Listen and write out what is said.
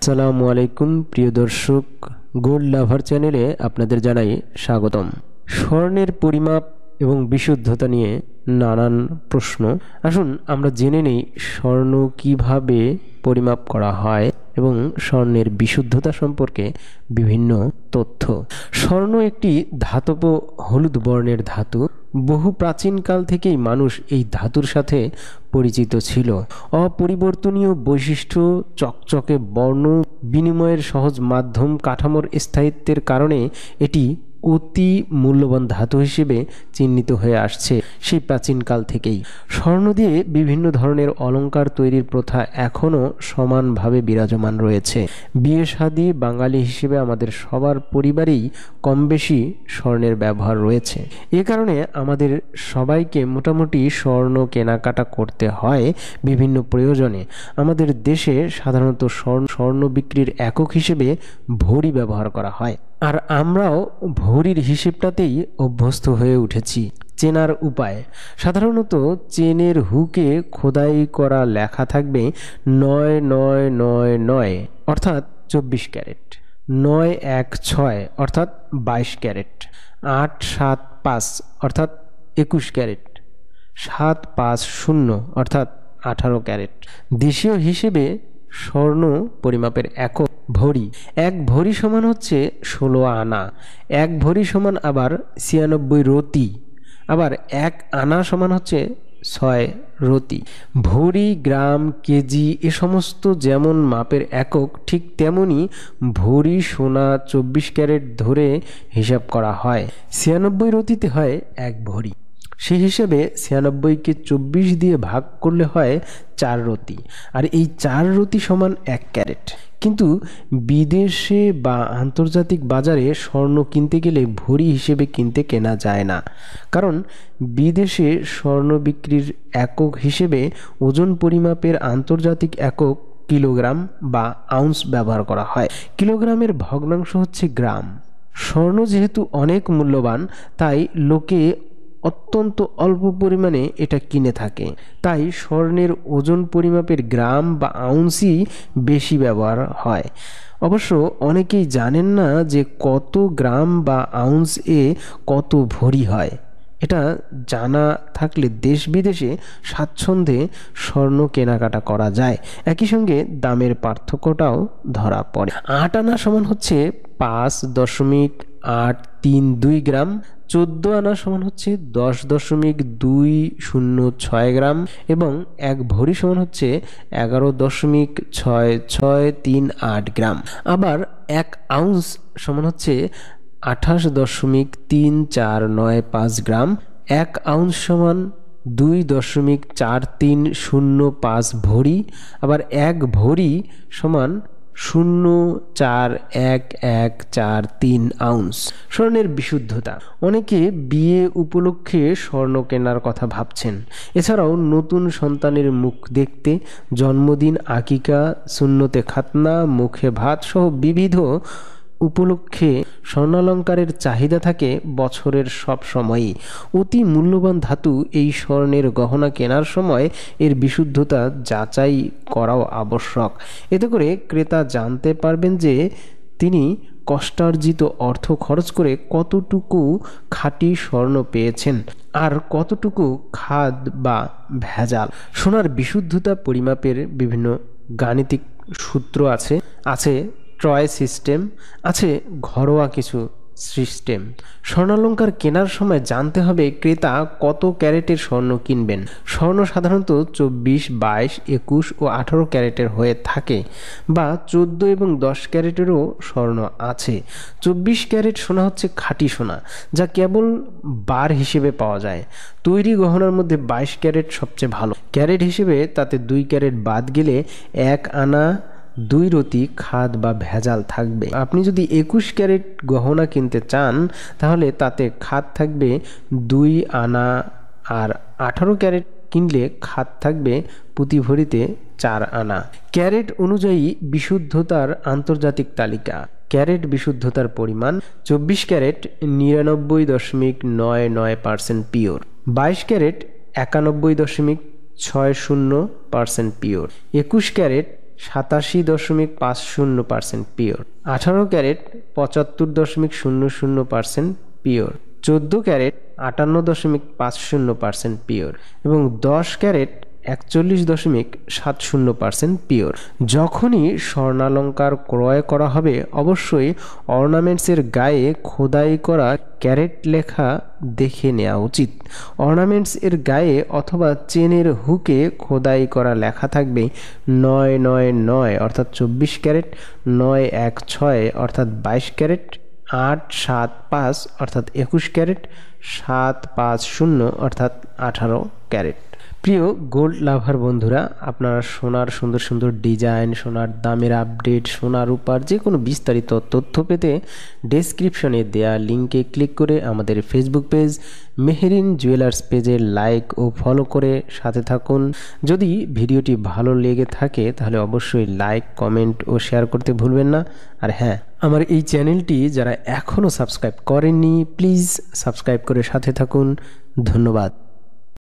আসসালামু আলাইকুম প্রিয় দর্শক গোল্ড লাভার চ্যানেলে আপনাদের জানাই স্বাগতম স্বর্ণের পরিমাপ এবং বিশুদ্ধতা নিয়ে নানান প্রশ্ন আসুন আমরা জেনে নেই স্বর্ণ কিভাবে পরিমাপ করা হয় এবং স্বর্ণের বিশুদ্ধতা সম্পর্কে বিভিন্ন তথ্য স্বর্ণ একটি ধাতব হলুদ বর্ণের ধাতু বহু প্রাচীনকাল থেকেই মানুষ এই ধাতুর সাথে পরিচিত ছিল অপরিবর্তনীয় বৈশিষ্ট্য চকচকে বর্ণ বিনিময়ের সহজ মাধ্যম কাঠামোর স্থায়িত্বের কারণে এটি অতি মূল্যবান ধাতু হিসেবে চিহ্নিত হয়ে আসছে সেই প্রাচীনকাল থেকেই স্বর্ণ দিয়ে বিভিন্ন ধরনের অলঙ্কার তৈরির প্রথা এখনও সমানভাবে বিরাজমান রয়েছে বিয়ে সাদী বাঙালি হিসেবে আমাদের সবার পরিবারেই কম বেশি স্বর্ণের ব্যবহার রয়েছে এ কারণে আমাদের সবাইকে মোটামুটি স্বর্ণ কেনাকাটা করতে হয় বিভিন্ন প্রয়োজনে আমাদের দেশে সাধারণত স্বর্ণ স্বর্ণ বিক্রির একক হিসেবে ভরি ব্যবহার করা হয় আর আমরাও ভরির হিসেবটাতেই অভ্যস্ত হয়ে উঠেছি চেনার উপায় সাধারণত চেনের হুকে খোদাই করা লেখা থাকবে নয় নয় নয় নয় অর্থাৎ চব্বিশ ক্যারেট নয় এক ছয় অর্থাৎ বাইশ ক্যারেট আট সাত পাঁচ অর্থাৎ একুশ ক্যারেট সাত পাঁচ শূন্য অর্থাৎ আঠারো ক্যারেট দেশীয় হিসেবে স্বর্ণ পরিমাপের একক ভরি এক ভরি সমান হচ্ছে ষোলো আনা এক ভরি সমান আবার ছিয়ানব্বই রতি আবার এক আনা সমান হচ্ছে ছয় রতি ভরি গ্রাম কেজি এ সমস্ত যেমন মাপের একক ঠিক তেমনি ভরি সোনা চব্বিশ ক্যারেট ধরে হিসাব করা হয় ছিয়ানব্বই রতিতে হয় এক ভরি সে হিসেবে ছিয়ানব্বইকে চব্বিশ দিয়ে ভাগ করলে হয় চার রতি আর এই চার রতি সমান এক ক্যারেট কিন্তু বিদেশে বা আন্তর্জাতিক বাজারে স্বর্ণ কিনতে গেলে ভরি হিসেবে কিনতে কেনা যায় না কারণ বিদেশে স্বর্ণ বিক্রির একক হিসেবে ওজন পরিমাপের আন্তর্জাতিক একক কিলোগ্রাম বা আউন্স ব্যবহার করা হয় কিলোগ্রামের ভগ্নাংশ হচ্ছে গ্রাম স্বর্ণ যেহেতু অনেক মূল্যবান তাই লোকে অত্যন্ত অল্প পরিমাণে এটা কিনে থাকে তাই স্বর্ণের ওজন পরিমাপের গ্রাম বা আউন্সি বেশি ব্যবহার হয় অবশ্য অনেকেই জানেন না যে কত গ্রাম বা আউন্স এ কত ভরি হয় এটা জানা থাকলে দেশ বিদেশে স্বাচ্ছন্দ্যে স্বর্ণ কেনাকাটা করা যায় একই সঙ্গে দামের পার্থক্যটাও ধরা পড়ে আট আনা সমান হচ্ছে পাঁচ দশমিক আট তিন দুই গ্রাম চোদ্দ আনা সমান হচ্ছে দশ দশমিক দুই শূন্য ছয় গ্রাম এবং এক ভরি সমান হচ্ছে এগারো দশমিক ছয় ছয় তিন আট গ্রাম আবার এক আউন্স সমান হচ্ছে আঠাশ দশমিক তিন চার নয় পাঁচ গ্রাম এক আউন্স সমান দুই দশমিক চার তিন শূন্য পাঁচ ভরি আবার এক ভরি সমান শূন্য চার এক এক চার তিন আউন্স স্বর্ণের বিশুদ্ধতা অনেকে বিয়ে উপলক্ষে স্বর্ণ কেনার কথা ভাবছেন এছাড়াও নতুন সন্তানের মুখ দেখতে জন্মদিন আকিকা শূন্যতে খাতনা মুখে ভাত সহ বিবিধ উপলক্ষে স্বর্ণালঙ্কারের চাহিদা থাকে বছরের সব সময়ই অতি মূল্যবান ধাতু এই স্বর্ণের গহনা কেনার সময় এর বিশুদ্ধতা যাচাই করাও আবশ্যক এতে করে ক্রেতা জানতে পারবেন যে তিনি কষ্টার্জিত অর্থ খরচ করে কতটুকু খাঁটি স্বর্ণ পেয়েছেন আর কতটুকু খাদ বা ভেজাল সোনার বিশুদ্ধতা পরিমাপের বিভিন্ন গাণিতিক সূত্র আছে আছে ট্রয় সিস্টেম আছে ঘরোয়া কিছু সিস্টেম স্বর্ণালঙ্কার কেনার সময় জানতে হবে ক্রেতা কত ক্যারেটের স্বর্ণ কিনবেন স্বর্ণ সাধারণত চব্বিশ বাইশ একুশ ও আঠারো ক্যারেটের হয়ে থাকে বা চোদ্দো এবং দশ ক্যারেটেরও স্বর্ণ আছে চব্বিশ ক্যারেট সোনা হচ্ছে খাঁটি সোনা যা কেবল বার হিসেবে পাওয়া যায় তৈরি গহনার মধ্যে বাইশ ক্যারেট সবচেয়ে ভালো ক্যারেট হিসেবে তাতে দুই ক্যারেট বাদ গেলে এক আনা দুই রতি খাদ বা ভেজাল থাকবে আপনি যদি একুশ ক্যারেট গহনা কিনতে চান তাহলে তাতে খাদ থাকবে দুই আনা আর আঠারো ক্যারেট কিনলে খাদ থাকবে পুঁতি ভরিতে চার আনা ক্যারেট অনুযায়ী বিশুদ্ধতার আন্তর্জাতিক তালিকা ক্যারেট বিশুদ্ধতার পরিমাণ চব্বিশ ক্যারেট নিরানব্বই দশমিক নয় নয় পার্সেন্ট পিওর বাইশ ক্যারেট একানব্বই দশমিক ছয় শূন্য পার্সেন্ট পিওর একুশ ক্যারেট সাতাশি দশমিক পাঁচ শূন্য পার্সেন্ট পিওর আঠারো ক্যারেট পঁচাত্তর দশমিক শূন্য শূন্য পার্সেন্ট পিওর চোদ্দ ক্যারেট আটান্ন দশমিক পাঁচ শূন্য পার্সেন্ট পিওর এবং দশ ক্যারেট একচল্লিশ দশমিক সাত শূন্য পার্সেন্ট পিওর যখনই স্বর্ণালঙ্কার ক্রয় করা হবে অবশ্যই অর্নামেন্টসের গায়ে খোদাই করা ক্যারেট লেখা দেখে নেওয়া উচিত অর্নামেন্টস এর গায়ে অথবা চেনের হুকে খোদাই করা লেখা থাকবে নয় নয় নয় অর্থাৎ চব্বিশ ক্যারেট নয় এক ছয় অর্থাৎ বাইশ ক্যারেট আট সাত পাঁচ অর্থাৎ একুশ ক্যারেট সাত পাঁচ শূন্য অর্থাৎ আঠারো ক্যারেট প্রিয় গোল্ড লাভার বন্ধুরা আপনারা সোনার সুন্দর সুন্দর ডিজাইন সোনার দামের আপডেট সোনার উপার যে কোনো বিস্তারিত তথ্য পেতে ডেসক্রিপশনে দেয়া লিঙ্কে ক্লিক করে আমাদের ফেসবুক পেজ মেহেরিন জুয়েলার্স পেজে লাইক ও ফলো করে সাথে থাকুন যদি ভিডিওটি ভালো লেগে থাকে তাহলে অবশ্যই লাইক কমেন্ট ও শেয়ার করতে ভুলবেন না আর হ্যাঁ আমার এই চ্যানেলটি যারা এখনও সাবস্ক্রাইব করেননি প্লিজ সাবস্ক্রাইব করে সাথে থাকুন ধন্যবাদ